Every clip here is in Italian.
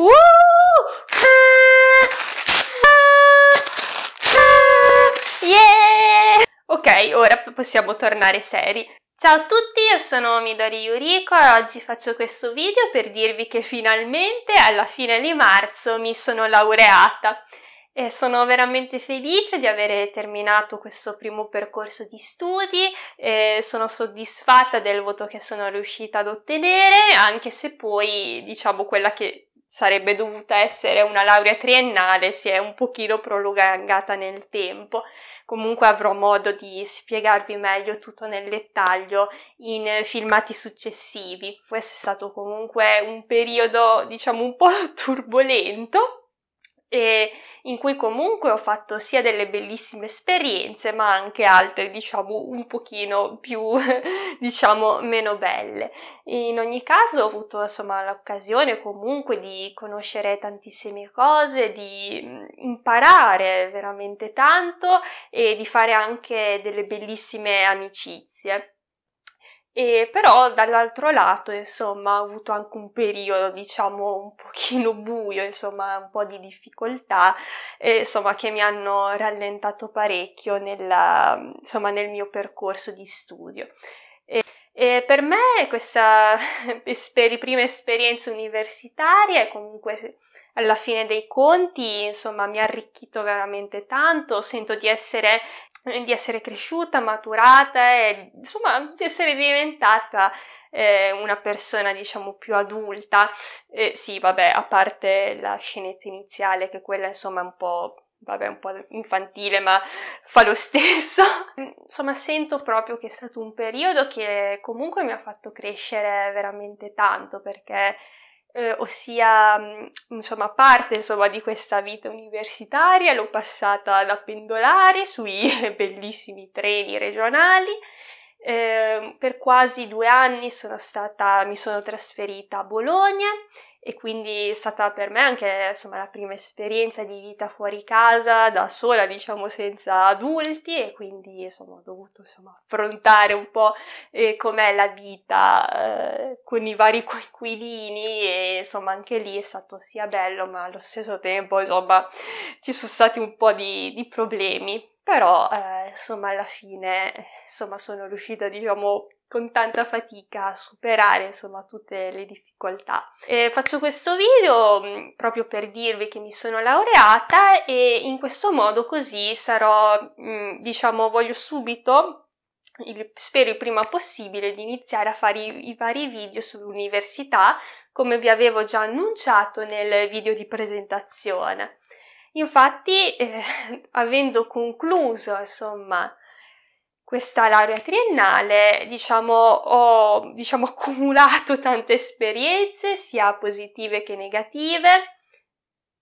Uh, uh, uh, uh! Yeah! Ok, ora possiamo tornare seri. Ciao a tutti, io sono Midori Yuriko e oggi faccio questo video per dirvi che finalmente, alla fine di marzo, mi sono laureata. E sono veramente felice di aver terminato questo primo percorso di studi, e sono soddisfatta del voto che sono riuscita ad ottenere, anche se poi, diciamo, quella che sarebbe dovuta essere una laurea triennale, si è un pochino prolungata nel tempo. Comunque avrò modo di spiegarvi meglio tutto nel dettaglio in filmati successivi. Questo è stato comunque un periodo, diciamo, un po' turbolento, e in cui comunque ho fatto sia delle bellissime esperienze ma anche altre diciamo un pochino più diciamo meno belle in ogni caso ho avuto insomma l'occasione comunque di conoscere tantissime cose di mm, imparare veramente tanto e di fare anche delle bellissime amicizie e però dall'altro lato, insomma, ho avuto anche un periodo, diciamo, un pochino buio, insomma, un po' di difficoltà, eh, insomma, che mi hanno rallentato parecchio nella, insomma, nel mio percorso di studio. E, e per me questa per prima esperienza universitaria è comunque alla fine dei conti, insomma, mi ha arricchito veramente tanto, sento di essere di essere cresciuta, maturata e insomma di essere diventata eh, una persona diciamo più adulta. Eh, sì, vabbè, a parte la scenetta iniziale che quella insomma è un po' vabbè, un po' infantile, ma fa lo stesso. Insomma, sento proprio che è stato un periodo che comunque mi ha fatto crescere veramente tanto perché eh, ossia mm, insomma parte insomma, di questa vita universitaria, l'ho passata da pendolare sui bellissimi treni regionali eh, per quasi due anni sono stata, mi sono trasferita a Bologna e quindi è stata per me anche insomma, la prima esperienza di vita fuori casa, da sola, diciamo senza adulti, e quindi insomma, ho dovuto insomma, affrontare un po' eh, com'è la vita eh, con i vari coinquilini e insomma anche lì è stato sia bello, ma allo stesso tempo insomma ci sono stati un po' di, di problemi però eh, insomma alla fine insomma, sono riuscita diciamo con tanta fatica a superare insomma tutte le difficoltà. E faccio questo video mm, proprio per dirvi che mi sono laureata e in questo modo così sarò mm, diciamo voglio subito spero il prima possibile di iniziare a fare i, i vari video sull'università come vi avevo già annunciato nel video di presentazione. Infatti, eh, avendo concluso, insomma, questa laurea triennale, diciamo, ho diciamo, accumulato tante esperienze, sia positive che negative,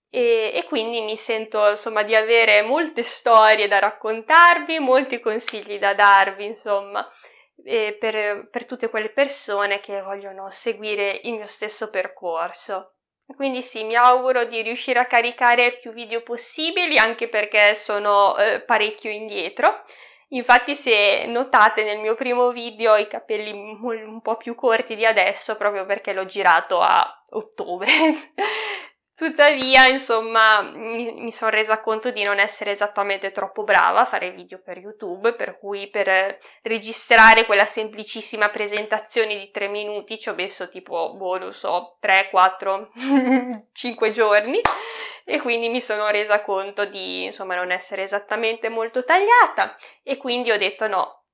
e, e, quindi mi sento insomma di avere molte storie da raccontarvi, molti consigli da darvi, insomma, per, per tutte quelle persone che vogliono seguire il mio stesso percorso. Quindi sì, mi auguro di riuscire a caricare più video possibili, anche perché sono eh, parecchio indietro. Infatti se notate nel mio primo video ho i capelli un po' più corti di adesso proprio perché l'ho girato a ottobre Tuttavia, insomma, mi, mi sono resa conto di non essere esattamente troppo brava a fare video per YouTube, per cui per registrare quella semplicissima presentazione di 3 minuti ci ho messo tipo, boh, non so, 3, 4, 5 giorni e quindi mi sono resa conto di, insomma, non essere esattamente molto tagliata e quindi ho detto no,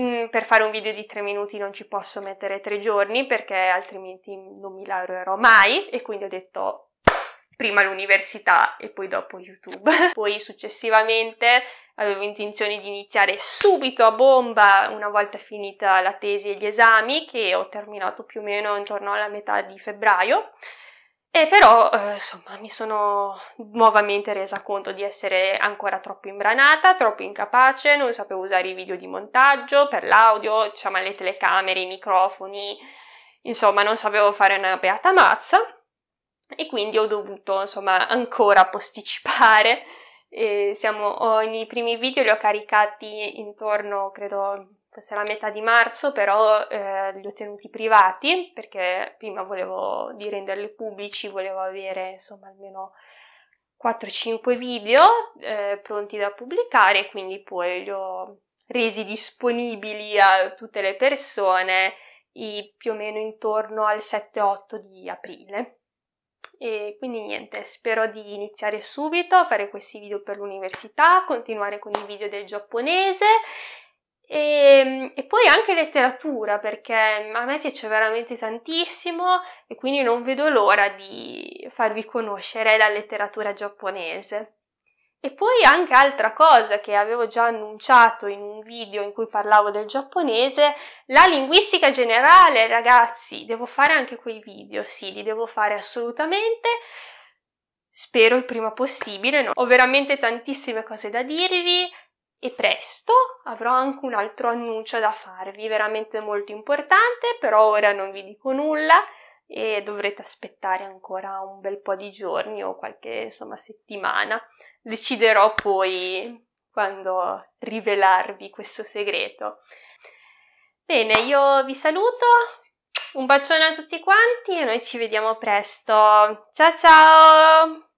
mm, per fare un video di 3 minuti non ci posso mettere 3 giorni perché altrimenti non mi laureerò mai e quindi ho detto prima l'università e poi dopo YouTube. poi successivamente avevo intenzione di iniziare subito a bomba una volta finita la tesi e gli esami che ho terminato più o meno intorno alla metà di febbraio. E però, eh, insomma, mi sono nuovamente resa conto di essere ancora troppo imbranata, troppo incapace, non sapevo usare i video di montaggio, per l'audio, diciamo, le telecamere, i microfoni, insomma, non sapevo fare una beata mazza e quindi ho dovuto insomma ancora posticipare. Eh, siamo, ho, I primi video li ho caricati intorno, credo fosse la metà di marzo, però eh, li ho tenuti privati perché prima volevo di renderli pubblici, volevo avere insomma almeno 4-5 video eh, pronti da pubblicare, quindi poi li ho resi disponibili a tutte le persone i, più o meno intorno al 7-8 di aprile. E quindi niente, spero di iniziare subito a fare questi video per l'università, continuare con i video del giapponese e, ehm, e, poi anche letteratura perché a me piace veramente tantissimo e quindi non vedo l'ora di farvi conoscere la letteratura giapponese. E poi anche altra cosa che avevo già annunciato in un video in cui parlavo del giapponese, la linguistica generale, ragazzi, devo fare anche quei video, sì, li devo fare assolutamente. Spero il prima possibile, no? ho veramente tantissime cose da dirvi e presto avrò anche un altro annuncio da farvi, veramente molto importante, però ora non vi dico nulla e dovrete aspettare ancora un bel po' di giorni o qualche insomma settimana. Deciderò poi quando rivelarvi questo segreto. Bene, io vi saluto, un bacione a tutti quanti e noi ci vediamo presto. Ciao ciao!